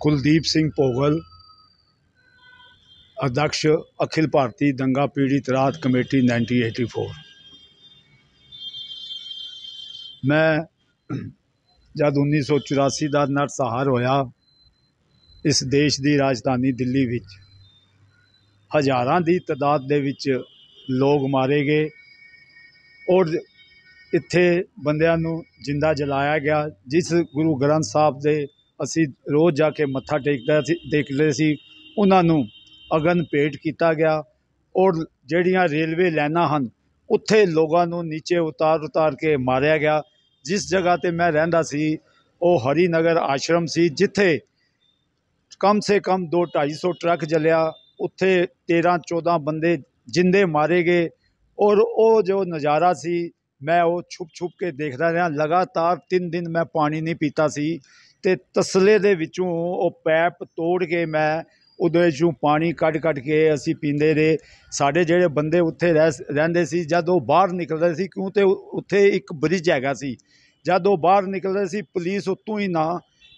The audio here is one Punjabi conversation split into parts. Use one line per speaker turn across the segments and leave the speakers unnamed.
ਕੁਲਦੀਪ ਸਿੰਘ ਪੋਗਲ ਅਧਿਕਸ਼ ਅਖਿਲ ਭਾਰਤੀ ਦੰਗਾ ਪੀੜਿਤ ਰਾਤ ਕਮੇਟੀ 1984 ਮੈਂ ਜਦ 1984 ਦਾ ਨਰਸਹਾਰ ਹੋਇਆ ਇਸ ਦੇਸ਼ ਦੀ ਰਾਜਧਾਨੀ ਦਿੱਲੀ ਵਿੱਚ ਹਜ਼ਾਰਾਂ ਦੀ ਤਦਾਦ ਦੇ ਵਿੱਚ ਲੋਕ ਮਾਰੇ ਗਏ ਔਰ ਇੱਥੇ ਬੰਦਿਆਂ ਨੂੰ ਜਿੰਦਾ ਜਲਾਇਆ ਗਿਆ ਜਿਸ ਗੁਰੂ ਗ੍ਰੰਥ ਸਾਹਿਬ ਦੇ ਅਸੀਂ ਰੋਜ਼ ਜਾ ਕੇ ਮੱਥਾ ਟੇਕਦਾ ਸੀ ਦੇਖਦੇ ਸੀ ਉਹਨਾਂ ਨੂੰ ਅਗਨ ਭੇਟ ਕੀਤਾ ਗਿਆ ਔਰ ਜਿਹੜੀਆਂ ਰੇਲਵੇ ਲਾਈਨਾਂ ਹਨ ਉੱਥੇ ਲੋਕਾਂ ਨੂੰ ਨੀਚੇ ਉਤਾਰ ਉਤਾਰ ਕੇ ਮਾਰਿਆ ਗਿਆ ਜਿਸ ਜਗ੍ਹਾ ਤੇ ਮੈਂ ਰਹਿੰਦਾ ਸੀ ਉਹ ਹਰੀ ਨਗਰ ਆਸ਼ਰਮ ਸੀ ਜਿੱਥੇ ਕਮ ਸੇ ਕਮ 2 250 ਟਰੱਕ ਜਲਿਆ ਉੱਥੇ 13 14 ਬੰਦੇ ਜਿੰਦੇ ਮਾਰੇ ਗਏ ਔਰ ਉਹ ਜੋ ਨਜ਼ਾਰਾ ਸੀ ਮੈਂ ਉਹ ਛੁਪ ਛੁਪ ਕੇ ਦੇਖਦਾ ਰਿਹਾ ਲਗਾਤਾਰ 3 ਦਿਨ ਮੈਂ ਪਾਣੀ ਨਹੀਂ ਪੀਤਾ ਸੀ ਤੇ ਤਸਲੇ ਦੇ ਵਿੱਚੋਂ ਉਹ ਪੈਪ ਤੋੜ ਕੇ ਮੈਂ ਉਦੋਂ ਜੂ ਪਾਣੀ ਕੱਢ ਕੱਢ ਕੇ ਅਸੀਂ ਪੀਂਦੇ ਰਹੇ ਸਾਡੇ ਜਿਹੜੇ ਬੰਦੇ ਉੱਥੇ ਰਹਿੰਦੇ ਸੀ ਜਦ ਉਹ ਬਾਹਰ ਨਿਕਲਦੇ ਸੀ ਕਿਉਂ ਤੇ ਉੱਥੇ ਇੱਕ ਬ੍ਰਿਜ ਹੈਗਾ ਸੀ ਜਦ ਉਹ ਬਾਹਰ ਨਿਕਲਦੇ ਸੀ ਪੁਲਿਸ ਉਤੋਂ ਹੀ ਨਾ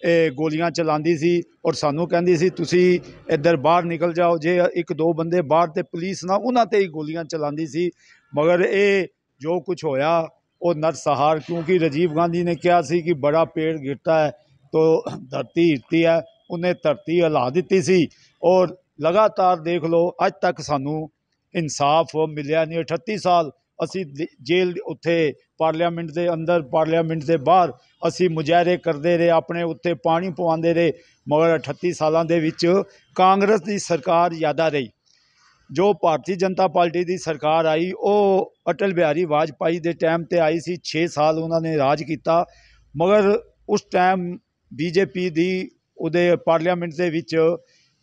ਇਹ ਗੋਲੀਆਂ ਚਲਾਉਂਦੀ ਸੀ ਔਰ ਸਾਨੂੰ ਕਹਿੰਦੀ ਸੀ ਤੁਸੀਂ ਇੱਧਰ ਬਾਹਰ ਨਿਕਲ ਜਾਓ ਜੇ ਇੱਕ ਦੋ ਬੰਦੇ ਬਾਹਰ ਤੇ ਪੁਲਿਸ ਨਾ ਉਹਨਾਂ ਤੇ ਹੀ ਗੋਲੀਆਂ ਚਲਾਉਂਦੀ ਸੀ ਮਗਰ ਇਹ ਜੋ ਕੁਝ ਹੋਇਆ ਉਹ ਨਰਸਹਾਰ ਕਿਉਂਕਿ ਰਜੀਵ ਗਾਂਧੀ ਨੇ ਕਿਹਾ ਸੀ ਕਿ ਬੜਾ ਪੇੜ ਗਿਰਤਾ ਹੈ ਤੋ ਧਰਤੀ ਹਿੱਤੀ ਹੈ ਉਹਨੇ ਧਰਤੀ ਹਿਲਾ ਦਿੱਤੀ ਸੀ ਔਰ ਲਗਾਤਾਰ ਦੇਖ ਲਓ ਅੱਜ ਤੱਕ ਸਾਨੂੰ ਇਨਸਾਫ ਮਿਲਿਆ ਨਹੀਂ 38 ਸਾਲ ਅਸੀਂ ਜੇਲ੍ਹ ਉੱਥੇ ਪਾਰਲੀਮੈਂਟ ਦੇ ਅੰਦਰ ਪਾਰਲੀਮੈਂਟ ਦੇ ਬਾਹਰ ਅਸੀਂ ਮੁਜ਼ਾਹਰੇ ਕਰਦੇ ਰਹੇ ਆਪਣੇ ਉੱਤੇ ਪਾਣੀ ਪਵਾਉਂਦੇ ਰਹੇ ਮਗਰ 38 ਸਾਲਾਂ ਦੇ ਵਿੱਚ ਕਾਂਗਰਸ ਦੀ ਸਰਕਾਰ ਯਾਦਾ ਰਹੀ ਜੋ ਭਾਰਤੀ ਜਨਤਾ ਪਾਰਟੀ ਦੀ ਸਰਕਾਰ ਆਈ ਉਹ ਅਟਲ ਬਿਹਾਰੀ ਵਾਜਪਾਈ ਦੇ ਟਾਈਮ ਤੇ ਆਈ ਸੀ 6 ਸਾਲ ਉਹਨਾਂ ਨੇ ਰਾਜ ਕੀਤਾ ਮਗਰ ਉਸ ਟਾਈਮ ਬੀਜੇਪੀ ਦੀ ਉਹਦੇ ਪਾਰਲੀਮੈਂਟ ਦੇ ਵਿੱਚ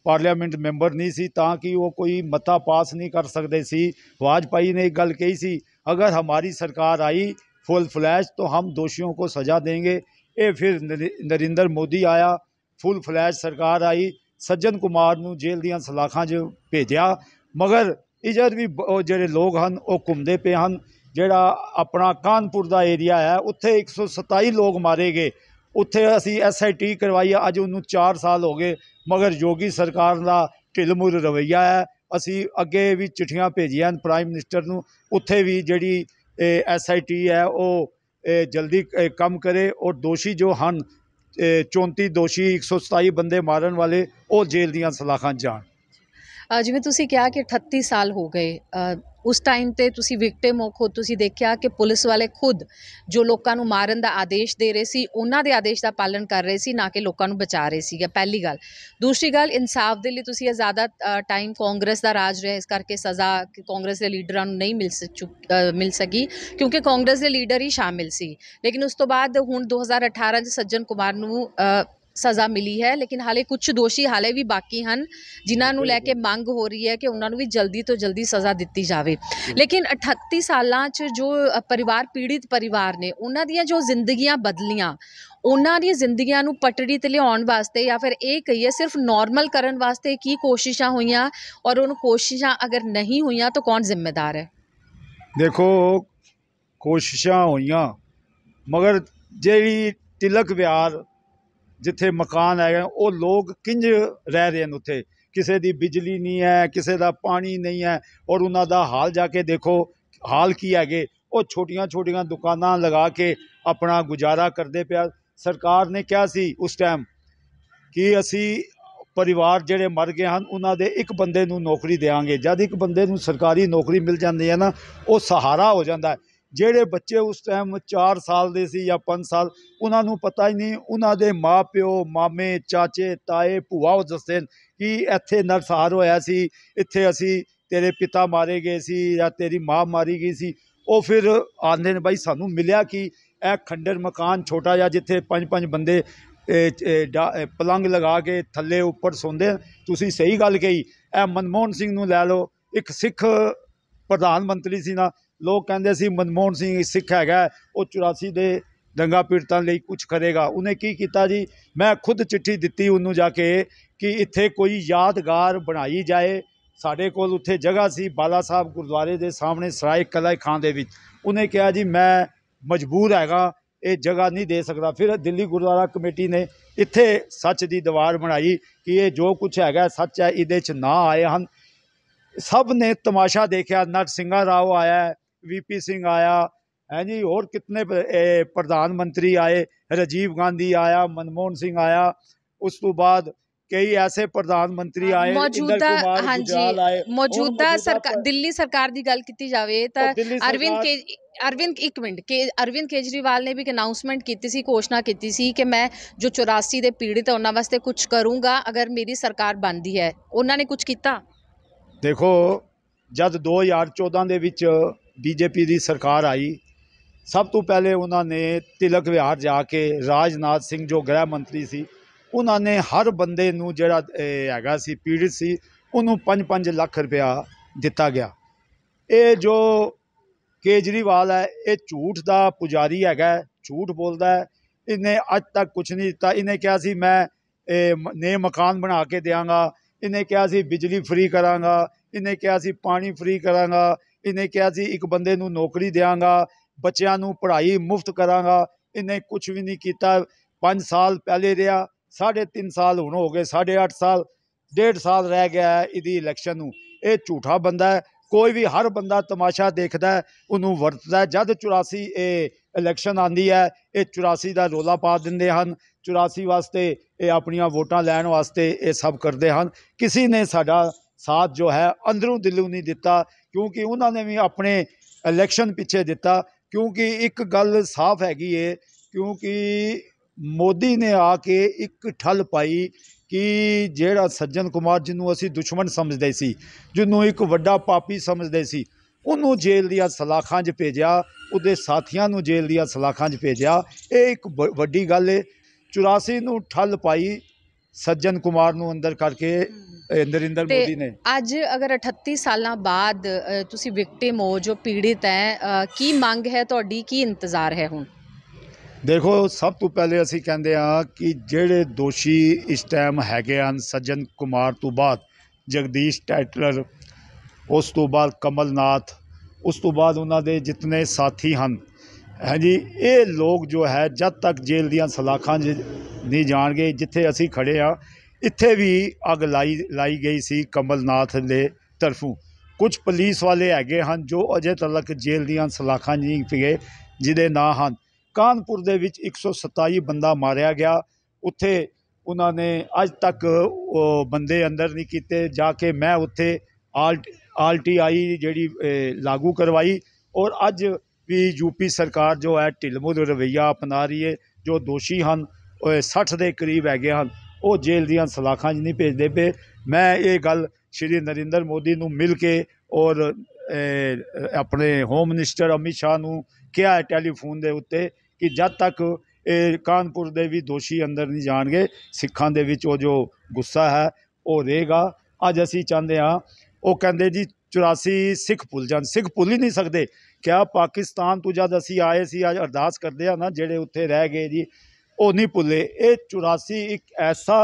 ਪਾਰਲੀਮੈਂਟ ਮੈਂਬਰ ਨਹੀਂ ਸੀ ਤਾਂ ਕਿ ਉਹ ਕੋਈ ਮਤਾ ਪਾਸ ਨਹੀਂ ਕਰ ਸਕਦੇ ਸੀ ਵਾਜਪਾਈ ਨੇ ਇੱਕ ਗੱਲ ਕਹੀ ਸੀ ਅਗਰ ਹਮਾਰੀ ਸਰਕਾਰ ਆਈ ਫੁੱਲ ਫਲੈਸ਼ ਤੋਂ ਹਮ ਦੋਸ਼ੀਆਂ ਕੋ ਸਜ਼ਾ ਦੇਣਗੇ ਇਹ ਫਿਰ ਨਰਿੰਦਰ ਮੋਦੀ ਆਇਆ ਫੁੱਲ ਫਲੈਸ਼ ਸਰਕਾਰ ਆਈ ਸੱਜਣ ਕੁਮਾਰ ਨੂੰ ਜੇਲ੍ਹ ਦੀਆਂ ਸਲਾਖਾਂ 'ਚ ਭੇਜਿਆ ਮਗਰ ਇਜਰ ਵੀ ਜਿਹੜੇ ਲੋਕ ਹਨ ਉਹ ਘੁੰਮਦੇ ਪਏ ਹਨ ਜਿਹੜਾ ਆਪਣਾ ਕਾਨਪੁਰ ਦਾ ਏਰੀਆ ਹੈ ਉੱਥੇ 127 ਲੋਕ ਮਾਰੇ ਗਏ ਉੱਥੇ ਅਸੀਂ ਐਸਆਈਟੀ ਕਰਵਾਈ ਆ ਅੱਜ ਉਹਨੂੰ 4 ਸਾਲ ਹੋ ਗਏ ਮਗਰ ਯੋਗੀ ਸਰਕਾਰ ਦਾ ਢਿਲਮੁਰ ਰਵਈਆ ਹੈ ਅਸੀਂ ਅੱਗੇ ਵੀ ਚਿੱਠੀਆਂ ਭੇਜੀਆਂ ਪ੍ਰਾਈਮ ਮਿਨਿਸਟਰ ਨੂੰ ਉੱਥੇ ਵੀ ਜਿਹੜੀ ਐਸਆਈਟੀ ਹੈ ਉਹ ਜਲਦੀ ਕੰਮ ਕਰੇ ਔਰ ਦੋਸ਼ੀ ਜੋ ਹਨ 34 ਦੋਸ਼ੀ 127 ਬੰਦੇ ਮਾਰਨ ਵਾਲੇ ਉਹ ਜੇਲ੍ਹ ਦੀਆਂ ਸਲਾਖਾਂ ਜਾਣ
ਜਿਵੇਂ ਤੁਸੀਂ ਕਿਹਾ ਕਿ 38 ਸਾਲ ਹੋ ਗਏ ਉਸ ਟਾਈਮ ਤੇ ਤੁਸੀਂ ਵਿਕਟਿਮ ਹੋ ਖੁਦ ਤੁਸੀਂ ਦੇਖਿਆ ਕਿ ਪੁਲਿਸ ਵਾਲੇ ਖੁਦ ਜੋ ਲੋਕਾਂ ਨੂੰ ਮਾਰਨ ਦਾ ਆਦੇਸ਼ ਦੇ ਰਹੇ ਸੀ ਉਹਨਾਂ ਦੇ ਆਦੇਸ਼ ਦਾ ਪਾਲਣ ਕਰ ਰਹੇ ਸੀ ਨਾ ਕਿ ਲੋਕਾਂ ਨੂੰ ਬਚਾ ਰਹੇ ਸੀਗੇ ਪਹਿਲੀ ਗੱਲ ਦੂਸਰੀ ਗੱਲ ਇਨਸਾਫ ਦੇ ਲਈ ਤੁਸੀਂ ਇਹ ਜ਼ਿਆਦਾ ਟਾਈਮ ਕਾਂਗਰਸ ਦਾ ਰਾਜ ਰਿਹਾ ਇਸ ਕਰਕੇ ਸਜ਼ਾ ਕਾਂਗਰਸ ਦੇ ਲੀਡਰਾਂ ਨੂੰ ਨਹੀਂ ਮਿਲ ਮਿਲ ਸਕੀ ਕਿਉਂਕਿ ਕਾਂਗਰਸ ਦੇ ਲੀਡਰ ਹੀ ਸ਼ਾਮਿਲ ਸੀ ਲੇਕਿਨ ਉਸ ਤੋਂ ਬਾਅਦ ਹੁਣ 2018 ਚ ਸੱਜਣ ਕੁਮਾਰ ਨੂੰ ਸਜ਼ਾ ਮਿਲੀ ਹੈ ਲੇਕਿਨ ਹਾਲੇ ਕੁਝ ਦੋਸ਼ੀ ਹਾਲੇ ਵੀ ਬਾਕੀ ਹਨ ਜਿਨ੍ਹਾਂ ਨੂੰ ਲੈ ਕੇ ਮੰਗ ਹੋ ਰਹੀ ਹੈ ਕਿ ਉਹਨਾਂ ਨੂੰ ਵੀ ਜਲਦੀ ਤੋਂ ਜਲਦੀ ਸਜ਼ਾ ਦਿੱਤੀ ਜਾਵੇ ਲੇਕਿਨ 38 ਸਾਲਾਂ 'ਚ ਜੋ ਪਰਿਵਾਰ ਪੀੜਿਤ ਪਰਿਵਾਰ ਨੇ ਉਹਨਾਂ ਦੀਆਂ ਜੋ ਜ਼ਿੰਦਗੀਆਂ ਬਦਲੀਆਂ ਉਹਨਾਂ ਦੀ ਜ਼ਿੰਦਗੀਆਂ ਨੂੰ ਪਟੜੀ ਤੇ ਲਿਆਉਣ ਵਾਸਤੇ ਜਾਂ ਫਿਰ ਇਹ ਕਹੀਏ ਸਿਰਫ ਨਾਰਮਲ ਕਰਨ ਵਾਸਤੇ ਕੀ ਕੋਸ਼ਿਸ਼ਾਂ ਹੋਈਆਂ ਔਰ ਉਹਨਾਂ ਕੋਸ਼ਿਸ਼ਾਂ ਅਗਰ ਨਹੀਂ ਹੋਈਆਂ ਤਾਂ ਕੌਣ ਜ਼ਿੰਮੇਦਾਰ ਹੈ
ਦੇਖੋ ਕੋਸ਼ਿਸ਼ਾਂ ਹੋਈਆਂ ਮਗਰ ਜਿਹੜੀ ਤਿਲਕ ਵਿਆਰ ਜਿੱਥੇ ਮਕਾਨ ਹੈਗੇ ਉਹ ਲੋਕ ਕਿੰਜ ਰਹਿ ਰਹੇ ਨੇ ਉੱਥੇ ਕਿਸੇ ਦੀ ਬਿਜਲੀ ਨਹੀਂ ਹੈ ਕਿਸੇ ਦਾ ਪਾਣੀ ਨਹੀਂ ਹੈ ਔਰ ਉਹਨਾਂ ਦਾ ਹਾਲ ਜਾ ਕੇ ਦੇਖੋ ਹਾਲ ਕੀ ਹੈਗੇ ਉਹ ਛੋਟੀਆਂ ਛੋਟੀਆਂ ਦੁਕਾਨਾਂ ਲਗਾ ਕੇ ਆਪਣਾ ਗੁਜ਼ਾਰਾ ਕਰਦੇ ਪਿਆ ਸਰਕਾਰ ਨੇ ਕਿਹਾ ਸੀ ਉਸ ਟਾਈਮ ਕਿ ਅਸੀਂ ਪਰਿਵਾਰ ਜਿਹੜੇ ਮਰ ਗਏ ਹਨ ਉਹਨਾਂ ਦੇ ਇੱਕ ਬੰਦੇ ਨੂੰ ਨੌਕਰੀ ਦੇਵਾਂਗੇ ਜਦ ਇੱਕ ਬੰਦੇ ਨੂੰ ਸਰਕਾਰੀ ਨੌਕਰੀ ਮਿਲ ਜਾਂਦੀ ਹੈ ਨਾ ਉਹ ਸਹਾਰਾ ਹੋ ਜਾਂਦਾ ਹੈ ਜਿਹੜੇ ਬੱਚੇ ਉਸ ਟਾਈਮ 4 ਸਾਲ ਦੇ ਸੀ ਜਾਂ 5 ਸਾਲ ਉਹਨਾਂ ਨੂੰ ਪਤਾ ਹੀ ਨਹੀਂ ਉਹਨਾਂ ਦੇ ਮਾਪਿਓ ਮਾਮੇ ਚਾਚੇ ਤਾਏ ਭੂਆ ਉਹ ਦੱਸਦੇ ਕਿ ਇੱਥੇ ਨਰਸਾਰ ਹੋਇਆ ਸੀ ਇੱਥੇ ਅਸੀਂ ਤੇਰੇ ਪਿਤਾ ਮਾਰੇ ਗਏ ਸੀ ਜਾਂ ਤੇਰੀ ਮਾਂ ਮਾਰੀ ਗਈ ਸੀ ਉਹ ਫਿਰ ਆਂਦੇ ਨੇ ਬਾਈ ਸਾਨੂੰ ਮਿਲਿਆ ਕਿ ਇਹ ਖੰਡਰ ਮਕਾਨ ਛੋਟਾ ਜਿਹਾ ਜਿੱਥੇ ਪੰਜ ਪੰਜ ਬੰਦੇ ਪਲੰਗ ਲਗਾ ਕੇ ਥੱਲੇ ਉੱਪਰ ਸੌਂਦੇ ਤੁਸੀਂ ਸਹੀ ਗੱਲ ਕਹੀ ਇਹ ਮਨਮੋਹਨ ਸਿੰਘ ਨੂੰ ਲੈ ਲਓ ਇੱਕ ਸਿੱਖ ਪ੍ਰਧਾਨ ਮੰਤਰੀ ਸੀ ਨਾ ਲੋਕ ਕਹਿੰਦੇ ਸੀ ਮਨਮੋਹਨ ਸਿੰਘ ਸਿੱਖ ਹੈਗਾ ਉਹ 84 ਦੇ ਦੰਗਾ ਪੀੜਤਾਂ ਲਈ ਕੁਝ ਕਰੇਗਾ ਉਹਨੇ ਕੀ ਕੀਤਾ ਜੀ ਮੈਂ ਖੁਦ ਚਿੱਠੀ ਦਿੱਤੀ ਉਹਨੂੰ ਜਾ ਕੇ ਕਿ ਇੱਥੇ ਕੋਈ ਯਾਦਗਾਰ ਬਣਾਈ ਜਾਏ ਸਾਡੇ ਕੋਲ ਉੱਥੇ ਜਗ੍ਹਾ ਸੀ ਬਾਲਾ ਸਾਹਿਬ ਗੁਰਦੁਆਰੇ ਦੇ ਸਾਹਮਣੇ ਸਰਾਇ ਕਲਾ ਖਾਨ ਦੇ ਵਿੱਚ ਉਹਨੇ ਕਿਹਾ ਜੀ ਮੈਂ ਮਜਬੂਰ ਹੈਗਾ ਇਹ ਜਗ੍ਹਾ ਨਹੀਂ ਦੇ ਸਕਦਾ ਫਿਰ ਦਿੱਲੀ ਗੁਰਦੁਆਰਾ ਕਮੇਟੀ ਨੇ ਇੱਥੇ ਸੱਚ ਦੀ ਦੀਵਾਰ ਬਣਾਈ ਕਿ ਇਹ ਜੋ ਕੁਝ ਹੈਗਾ ਸੱਚ ਹੈ ਇਹਦੇ 'ਚ ਨਾ ਆਏ ਹਨ ਸਭ ਨੇ ਤਮਾਸ਼ਾ ਦੇਖਿਆ ਨਰ ਸਿੰਘਾ ਰਾਓ ਆਇਆ ਸਿੰਘ ਆਇਆ ਹੈ ਜੀ ਹੋਰ ਕਿੰਨੇ ਪ੍ਰਧਾਨ ਮੰਤਰੀ ਆਏ ਰਾਜੀਵ ਗਾਂਧੀ ਆਇਆ ਮਨਮੋਹਨ ਸਿੰਘ ਆਇਆ ਉਸ ਤੋਂ ਬਾਅਦ ਕਈ ਐਸੇ ਪ੍ਰਧਾਨ ਮੰਤਰੀ ਆਏ ਮੌਜੂਦਾ ਹਾਂਜੀ ਮੌਜੂਦਾ ਸਰਕਾਰ
ਦਿੱਲੀ ਸਰਕਾਰ ਦੀ ਗੱਲ ਕੀਤੀ ਜਾਵੇ ਤਾਂ ਅਰਵਿੰਦ ਕੇ ਅਰਵਿੰਦ ਇੱਕ ਮਿੰਟ ਕੇ ਅਰਵਿੰਦ ਕੇਜਰੀਵਾਲ ਨੇ ਵੀ ਇੱਕ ਅਨਾਉਂਸਮੈਂਟ ਕੀਤੀ ਸੀ ਘੋਸ਼ਣਾ ਕੀਤੀ ਸੀ ਕਿ ਮੈਂ ਜੋ 84 ਦੇ ਪੀੜਿਤ ਉਹਨਾਂ ਵਾਸਤੇ ਕੁਝ ਕਰੂੰਗਾ ਅਗਰ ਮੇਰੀ ਸਰਕਾਰ ਬਣਦੀ ਹੈ ਉਹਨਾਂ ਨੇ ਕੁਝ ਕੀਤਾ
ਦੇਖੋ ਜਦ 2014 ਦੇ ਵਿੱਚ ਬੀਜੇਪੀ ਦੀ ਸਰਕਾਰ ਆਈ ਸਭ ਤੋਂ ਪਹਿਲੇ ਉਹਨਾਂ ਨੇ ਤਿਲਕ ਵਿਹਾਰ ਜਾ ਕੇ ਰਾਜਨਾਥ ਸਿੰਘ ਜੋ ਗ੍ਰਹਿ ਮੰਤਰੀ ਸੀ ਉਹਨਾਂ ਨੇ ਹਰ ਬੰਦੇ ਨੂੰ ਜਿਹੜਾ ਹੈਗਾ ਸੀ ਪੀੜਿਤ ਸੀ ਉਹਨੂੰ 5-5 ਲੱਖ ਰੁਪਿਆ ਦਿੱਤਾ ਗਿਆ ਇਹ ਜੋ ਕੇਜਰੀਵਾਲ ਹੈ ਇਹ ਝੂਠ ਦਾ ਪੁਜਾਰੀ ਹੈਗਾ ਝੂਠ ਬੋਲਦਾ ਹੈ ਇਹਨੇ ਅੱਜ ਤੱਕ ਕੁਝ ਨਹੀਂ ਦਿੱਤਾ ਇਹਨੇ ਕਿਹਾ ਸੀ ਮੈਂ ਇਹ ਨਵੇਂ ਮਕਾਨ ਬਣਾ ਕੇ ਦੇਵਾਂਗਾ ਇਹਨੇ ਕਿਹਾ ਸੀ ਬਿਜਲੀ ਫ੍ਰੀ ਕਰਾਂਗਾ ਇਹਨੇ ਕਿਹਾ ਸੀ ਪਾਣੀ ਫ੍ਰੀ ਕਰਾਂਗਾ ਇਹਨੇ ਕਿਹਾ ਸੀ ਇੱਕ ਬੰਦੇ ਨੂੰ ਨੌਕਰੀ ਦੇਵਾਂਗਾ ਬੱਚਿਆਂ ਨੂੰ ਪੜ੍ਹਾਈ ਮੁਫਤ ਕਰਾਂਗਾ ਇਹਨੇ ਕੁਝ ਵੀ ਨਹੀਂ ਕੀਤਾ 5 ਸਾਲ ਪਹਿਲੇ ਰਿਹਾ 3.5 ਸਾਲ ਹੁਣ ਹੋ ਗਏ 8.5 ਸਾਲ 1.5 ਸਾਲ ਰਹਿ ਗਿਆ ਇਹਦੀ ਇਲੈਕਸ਼ਨ ਨੂੰ ਇਹ ਝੂਠਾ ਬੰਦਾ ਹੈ ਕੋਈ ਵੀ ਹਰ ਬੰਦਾ ਤਮਾਸ਼ਾ ਦੇਖਦਾ ਉਹਨੂੰ ਵਰਤਦਾ ਜਦ 84 ਇਹ ਇਲੈਕਸ਼ਨ ਆਂਦੀ ਹੈ ਇਹ 84 ਦਾ ਰੋਲਾ ਪਾ ਦਿੰਦੇ ਹਨ 84 ਵਾਸਤੇ ਇਹ ਆਪਣੀਆਂ ਵੋਟਾਂ ਲੈਣ ਵਾਸਤੇ ਇਹ ਸਭ ਕਰਦੇ ਹਨ ਕਿਸੇ ਨੇ ਸਾਡਾ ਸਾਥ ਜੋ ਹੈ ਅੰਦਰੋਂ ਦਿਲੋਂ ਨਹੀਂ ਦਿੱਤਾ ਕਿਉਂਕਿ ਉਹਨਾਂ ਨੇ ਵੀ ਆਪਣੇ ਇਲੈਕਸ਼ਨ ਪਿੱਛੇ ਦਿੱਤਾ ਕਿਉਂਕਿ ਇੱਕ ਗੱਲ ਸਾਫ਼ ਹੈਗੀ ਏ ਕਿਉਂਕਿ ਮੋਦੀ ਨੇ ਆ ਕੇ ਇੱਕ ਠੱਲ ਪਾਈ ਕਿ ਜਿਹੜਾ ਸੱਜਣ ਕੁਮਾਰ ਜਿਹਨੂੰ ਅਸੀਂ ਦੁਸ਼ਮਣ ਸਮਝਦੇ ਸੀ ਜਿਹਨੂੰ ਇੱਕ ਵੱਡਾ ਪਾਪੀ ਸਮਝਦੇ ਸੀ ਉਹਨੂੰ ਜੇਲ੍ਹ ਦੀਆਂ ਸਲਾਖਾਂ 'ਚ ਭੇਜਿਆ ਉਹਦੇ ਸਾਥੀਆਂ ਨੂੰ ਜੇਲ੍ਹ ਦੀਆਂ ਸਲਾਖਾਂ 'ਚ ਭੇਜਿਆ ਇਹ ਇੱਕ ਵੱਡੀ ਗੱਲ ਏ 84 ਨੂੰ ਠੱਲ ਪਾਈ ਸੱਜਣ ਕੁਮਾਰ ਨੂੰ ਅੰਦਰ ਕਰਕੇ ਨਰਿੰਦਰ ਮੋਦੀ ਨੇ
ਅੱਜ ਅਗਰ 38 ਸਾਲਾਂ ਬਾਅਦ ਤੁਸੀਂ ਵਿਕਟਿਮ ਹੋ ਜੋ ਪੀੜਿਤ ਹੈ ਕੀ ਮੰਗ ਹੈ ਤੁਹਾਡੀ ਕੀ ਇੰਤਜ਼ਾਰ ਹੈ ਹੁਣ
ਦੇਖੋ ਸਭ ਤੋਂ ਪਹਿਲੇ ਅਸੀਂ ਕਹਿੰਦੇ ਆ ਕਿ ਜਿਹੜੇ ਦੋਸ਼ੀ ਇਸ ਟਾਈਮ ਹੈਗੇ ਹਨ ਸਜਨ ਕੁਮਾਰ ਤੋਂ ਬਾਅਦ ਜਗਦੀਸ਼ ਟੈਟਲਰ ਉਸ ਤੋਂ ਬਾਅਦ ਕਮਲਨਾਥ ਉਸ ਤੋਂ ਬਾਅਦ ਉਹਨਾਂ ਦੇ ਜਿੰਨੇ ਸਾਥੀ ਹਨ ਹਾਂਜੀ ਇਹ ਲੋਕ ਜੋ ਹੈ ਜਦ ਤੱਕ ਜੇਲ੍ਹ ਦੀਆਂ ਸਲਾਖਾਂ ਨਹੀਂ ਜਾਣਗੇ ਜਿੱਥੇ ਅਸੀਂ ਖੜੇ ਆ ਇੱਥੇ ਵੀ ਅੱਗ ਲਾਈ ਲਾਈ ਗਈ ਸੀ ਕਮਲਨਾਥ ਦੇ ਤਰਫੋਂ ਕੁਝ ਪੁਲਿਸ ਵਾਲੇ ਹੈਗੇ ਹਨ ਜੋ ਅਜੇ ਤੱਕ ਜੇਲ੍ਹ ਦੀਆਂ ਸਲਾਖਾਂ ਨਹੀਂ ਪਏ ਜਿਹਦੇ ਨਾਂ ਹਨ ਕਾਨਪੁਰ ਦੇ ਵਿੱਚ 127 ਬੰਦਾ ਮਾਰਿਆ ਗਿਆ ਉੱਥੇ ਉਹਨਾਂ ਨੇ ਅੱਜ ਤੱਕ ਬੰਦੇ ਅੰਦਰ ਨਹੀਂ ਕੀਤੇ ਜਾ ਕੇ ਮੈਂ ਉੱਥੇ ਆਲ ਟੀਆਈ ਜਿਹੜੀ ਲਾਗੂ ਕਰਵਾਈ ਔਰ ਅੱਜ ਵੀ ਯੂਪੀ ਸਰਕਾਰ ਜੋ ਹੈ ਢਿਲਮੁਦ ਰਵਈਆ ਅਪਣਾ ਰਹੀ ਹੈ ਜੋ ਦੋਸ਼ੀ ਹਨ 60 ਦੇ ਕਰੀਬ ਹੈਗੇ ਹਨ ਉਹ ਜੇਲ੍ਹ ਦੀਆਂ ਸਲਾਖਾਂ 'ਚ ਨਹੀਂ ਭੇਜਦੇ ਪਏ ਮੈਂ ਇਹ ਗੱਲ ਸ਼੍ਰੀ ਨਰਿੰਦਰ ਮੋਦੀ ਨੂੰ ਮਿਲ ਕੇ ਔਰ ਆਪਣੇ ਹੋਮ ਮਿਨਿਸਟਰ ਅਮਿਤ ਸ਼ਾਹ ਨੂੰ ਕਿਹਾ ਹੈ ਟੈਲੀਫੋਨ ਦੇ ਉੱਤੇ ਕਿ ਜਦ ਤੱਕ ਇਹ ਕਾਨਪੁਰ ਦੇ ਵੀ ਦੋਸ਼ੀ ਅੰਦਰ ਨਹੀਂ ਜਾਣਗੇ ਸਿੱਖਾਂ ਦੇ ਵਿੱਚ ਉਹ ਜੋ ਗੁੱਸਾ ਹੈ ਉਹ ਰਹੇਗਾ ਅੱਜ ਅਸੀਂ ਚਾਹੁੰਦੇ ਹਾਂ ਉਹ ਕਹਿੰਦੇ ਜੀ 84 ਸਿੱਖ ਭੁੱਲ ਜਾਣ ਸਿੱਖ ਭੁੱਲ ਹੀ ਨਹੀਂ ਸਕਦੇ ਕਿਆ ਪਾਕਿਸਤਾਨ ਤੋਂ ਜਦ ਅਸੀਂ ਆਏ ਸੀ ਅੱਜ ਅਰਦਾਸ ਕਰਦੇ ਆ ਨਾ ਜਿਹੜੇ ਉੱਥੇ ਰਹਿ ਗਏ ਜੀ ਉਹ ਨਹੀਂ ਭੁੱਲੇ ਇਹ 84 ਇੱਕ ਐਸਾ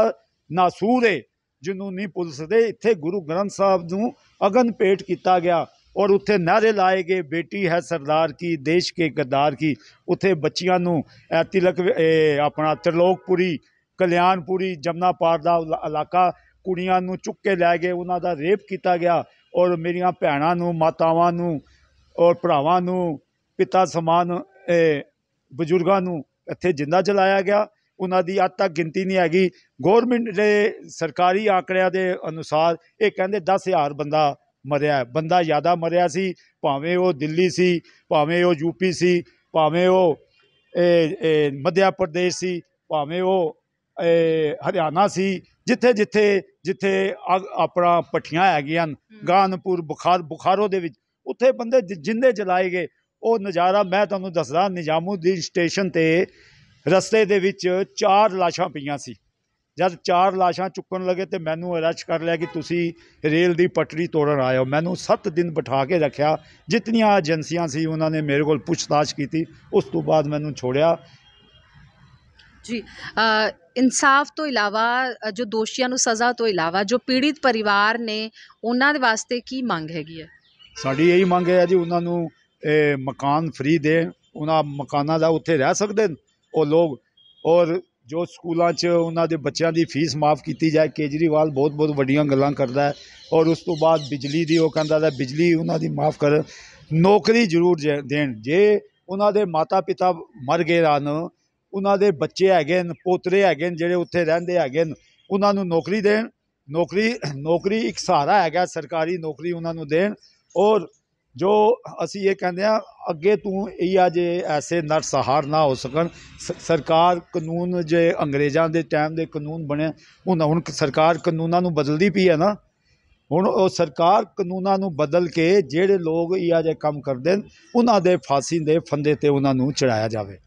ਨਾਸੂਰ ਹੈ ਜਿਹਨੂੰ ਨਹੀਂ ਭੁੱਲ ਸਕਦੇ ਇੱਥੇ ਗੁਰੂ ਗ੍ਰੰਥ ਸਾਹਿਬ ਨੂੰ ਅਗਨ ਪੇਟ ਕੀਤਾ ਗਿਆ ਔਰ ਉੱਥੇ ਨਾਰੇ ਲਾਏ ਗਏ ਬੇਟੀ ਹੈ ਸਰਦਾਰ ਕੀ ਦੇਸ਼ ਕੇ ਗਦਾਰ ਕੀ ਉੱਥੇ ਬੱਚੀਆਂ ਨੂੰ ਤਿਲਕ ਆਪਣਾ ਤਰਲੋਕਪੁਰੀ ਕਲਿਆਣਪੁਰੀ ਜਮਨਾ ਪਾਰ ਦਾ ਇਲਾਕਾ ਕੁੜੀਆਂ ਨੂੰ ਚੁੱਕ ਕੇ ਲੈ ਗਏ ਉਹਨਾਂ ਦਾ ਰੇਪ ਕੀਤਾ ਗਿਆ ਔਰ ਮੇਰੀਆਂ ਭੈਣਾਂ ਨੂੰ ਮਾਤਾਵਾਂ ਨੂੰ ਔਰ ਭਰਾਵਾਂ ਨੂੰ ਪਿਤਾ ਸਮਾਨ ਬਜ਼ੁਰਗਾਂ ਨੂੰ ਇੱਥੇ ਜਿੰਦਾ ਜਲਾਇਆ ਗਿਆ ਉਹਨਾਂ ਦੀ ਅੱਜ ਤੱਕ ਗਿਣਤੀ ਨਹੀਂ ਹੈਗੀ ਗਵਰਨਮੈਂਟ ਦੇ ਸਰਕਾਰੀ ਆਂਕੜਿਆਂ ਦੇ ਅਨੁਸਾਰ ਇਹ ਕਹਿੰਦੇ 10000 ਬੰਦਾ ਮਰਿਆ ਬੰਦਾ ਜ਼ਿਆਦਾ ਮਰਿਆ ਸੀ ਭਾਵੇਂ ਉਹ ਦਿੱਲੀ ਸੀ ਭਾਵੇਂ ਉਹ ਯੂਪੀ ਸੀ ਭਾਵੇਂ ਉਹ ਮੱਧਿਆ ਪ੍ਰਦੇਸ਼ ਸੀ ਭਾਵੇਂ ਉਹ ਹਰਿਆਣਾ ਸੀ ਜਿੱਥੇ ਜਿੱਥੇ ਜਿੱਥੇ ਆਪਣਾ ਪਠੀਆਂ ਹੈਗੀਆਂ ਗਾਨਪੁਰ ਬੁਖਾਰ ਬੁਖਾਰੋ ਦੇ ਵਿੱਚ ਉੱਥੇ ਬੰਦੇ ਜਿੰਦੇ ਜਲਾਏ ਗਏ ਉਹ ਨਜ਼ਾਰਾ ਮੈਂ ਤੁਹਾਨੂੰ ਦੱਸਦਾ ਨਿਜ਼ਾਮੂਦੀਨ ਸਟੇਸ਼ਨ ਤੇ ਰਸਤੇ ਦੇ ਵਿੱਚ ਚਾਰ ਲਾਸ਼ਾਂ ਪਈਆਂ ਸੀ ਜਦ ਚਾਰ ਲਾਸ਼ਾਂ ਚੁੱਕਣ ਲੱਗੇ ਤੇ ਮੈਨੂੰ ਅਰਸ਼ ਕਰ ਲਿਆ ਕਿ ਤੁਸੀਂ ਰੇਲ ਦੀ ਪਟੜੀ ਤੋੜਨ ਆਏ ਹੋ ਮੈਨੂੰ 7 ਦਿਨ ਬਿਠਾ ਕੇ ਰੱਖਿਆ ਜਿਤਨੀਆਂ ਏਜੰਸੀਆਂ ਸੀ ਉਹਨਾਂ ਨੇ ਮੇਰੇ ਕੋਲ ਪੁੱਛਤਾਛ ਕੀਤੀ ਉਸ ਤੋਂ ਬਾਅਦ ਮੈਨੂੰ ਛੋੜਿਆ
ਜੀ ਇਨਸਾਫ ਤੋਂ ਇਲਾਵਾ ਜੋ ਦੋਸ਼ੀਆਂ ਨੂੰ ਸਜ਼ਾ ਤੋਂ ਇਲਾਵਾ ਜੋ ਪੀੜਿਤ ਪਰਿਵਾਰ ਨੇ ਉਹਨਾਂ ਦੇ ਵਾਸਤੇ ਕੀ ਮੰਗ ਹੈਗੀ ਹੈ
ਸਾਡੀ ਇਹੀ ਮੰਗ ਹੈ ਜੀ ਉਹਨਾਂ ਨੂੰ ਇਹ ਮਕਾਨ ਫ੍ਰੀ ਦੇ ਉਹਨਾਂ ਮਕਾਨਾਂ ਦਾ ਉੱਥੇ ਰਹਿ ਸਕਦੇ ਉਹ ਲੋਕ ਔਰ ਜੋ ਸਕੂਲਾਂ 'ਚ ਉਹਨਾਂ ਦੇ ਬੱਚਿਆਂ ਦੀ ਫੀਸ ਮਾਫ ਕੀਤੀ ਜਾਏ ਕੇਜਰੀਵਾਲ ਬਹੁਤ-ਬਹੁਤ ਵੱਡੀਆਂ ਗੱਲਾਂ ਕਰਦਾ ਹੈ ਔਰ ਉਸ ਤੋਂ ਬਾਅਦ ਬਿਜਲੀ ਦੀ ਉਹ ਕਹਿੰਦਾ ਦਾ ਬਿਜਲੀ ਉਹਨਾਂ ਦੀ ਮਾਫ ਕਰ ਨੌਕਰੀ ਜ਼ਰੂਰ ਦੇਣ ਜੇ ਉਹਨਾਂ ਦੇ ਮਾਤਾ-ਪਿਤਾ ਮਰ ਗਏ ਰਾਨ ਉਹਨਾਂ ਦੇ ਬੱਚੇ ਹੈਗੇ ਨੇ ਪੋਤਰੇ ਹੈਗੇ ਨੇ ਜਿਹੜੇ ਉੱਥੇ ਰਹਿੰਦੇ ਹੈਗੇ ਨੇ ਉਹਨਾਂ ਨੂੰ ਨੌਕਰੀ ਦੇਣ ਨੌਕਰੀ ਨੌਕਰੀ ਇੱਕ ਸਹਾਰਾ ਹੈਗਾ ਸਰਕਾਰੀ ਨੌਕਰੀ ਉਹਨਾਂ ਨੂੰ ਦੇਣ ਔਰ ਜੋ ਅਸੀਂ ਇਹ ਕਹਿੰਦੇ ਆ ਅੱਗੇ ਤੂੰ ਇਹ ਆ ਜੇ ਐਸੇ ਸਹਾਰ ਨਾ ਹੋ ਸਕਣ ਸਰਕਾਰ ਕਾਨੂੰਨ ਜੇ ਅੰਗਰੇਜ਼ਾਂ ਦੇ ਟਾਈਮ ਦੇ ਕਾਨੂੰਨ ਬਣੇ ਹੁਣ ਹੁਣ ਸਰਕਾਰ ਕਾਨੂੰਨਾਂ ਨੂੰ ਬਦਲਦੀ ਪਈ ਹੈ ਨਾ ਹੁਣ ਉਹ ਸਰਕਾਰ ਕਾਨੂੰਨਾਂ ਨੂੰ ਬਦਲ ਕੇ ਜਿਹੜੇ ਲੋਕ ਇਹ ਆ ਜੇ ਕੰਮ ਕਰਦੇ ਉਹਨਾਂ ਦੇ ਫਾਂਸੀ ਦੇ ਫੰਦੇ ਤੇ ਉਹਨਾਂ ਨੂੰ ਚੜਾਇਆ ਜਾਵੇ